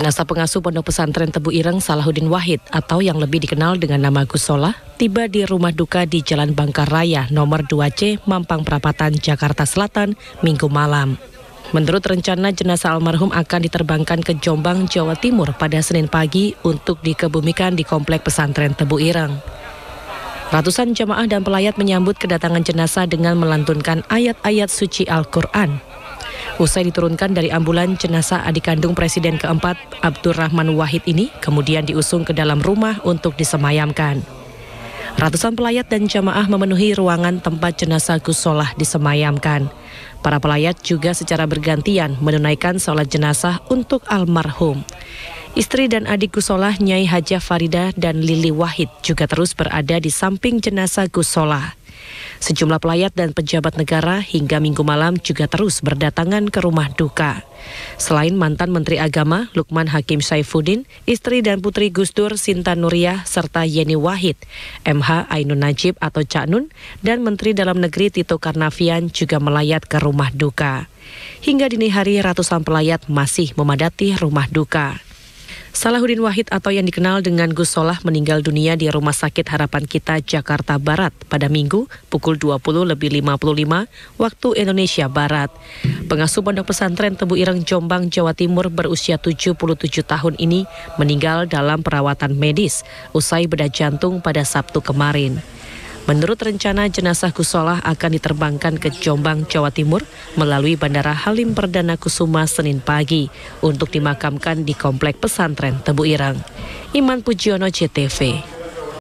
Jenazah pengasuh Pondok Pesantren Tebu Ireng Salahuddin Wahid atau yang lebih dikenal dengan nama Gusola tiba di rumah duka di Jalan Bangka Raya nomor 2C Mampang Prapatan Jakarta Selatan Minggu malam. Menurut rencana jenazah almarhum akan diterbangkan ke Jombang, Jawa Timur pada Senin pagi untuk dikebumikan di Komplek Pesantren Tebu Ireng. Ratusan jemaah dan pelayat menyambut kedatangan jenazah dengan melantunkan ayat-ayat suci Al-Quran Usai diturunkan dari ambulan, jenazah adik kandung Presiden keempat Abdurrahman Wahid ini kemudian diusung ke dalam rumah untuk disemayamkan. Ratusan pelayat dan jamaah memenuhi ruangan tempat jenazah Gus Solah disemayamkan. Para pelayat juga secara bergantian menunaikan sholat jenazah untuk almarhum. Istri dan adik Gusolah Nyai Hajah Farida dan Lili Wahid juga terus berada di samping jenazah Gusolah. Sejumlah pelayat dan pejabat negara hingga minggu malam juga terus berdatangan ke rumah duka. Selain mantan Menteri Agama Lukman Hakim Saifuddin, istri dan putri Gus Dur Sinta Nuriyah serta Yeni Wahid, MH Ainun Najib atau Cak Nun, dan Menteri Dalam Negeri Tito Karnavian juga melayat ke rumah duka. Hingga dini hari ratusan pelayat masih memadati rumah duka. Salahuddin Wahid atau yang dikenal dengan Gus Solah meninggal dunia di Rumah Sakit Harapan Kita Jakarta Barat pada Minggu pukul 20 lebih 55 waktu Indonesia Barat. Pengasuh Pondok Pesantren Tebu Ireng Jombang Jawa Timur berusia 77 tahun ini meninggal dalam perawatan medis usai bedah jantung pada Sabtu kemarin. Menurut rencana jenazah Gusola akan diterbangkan ke Jombang, Jawa Timur melalui Bandara Halim Perdana Kusuma Senin pagi untuk dimakamkan di Komplek Pesantren Tebu Irang. Iman Pujiono, CTV.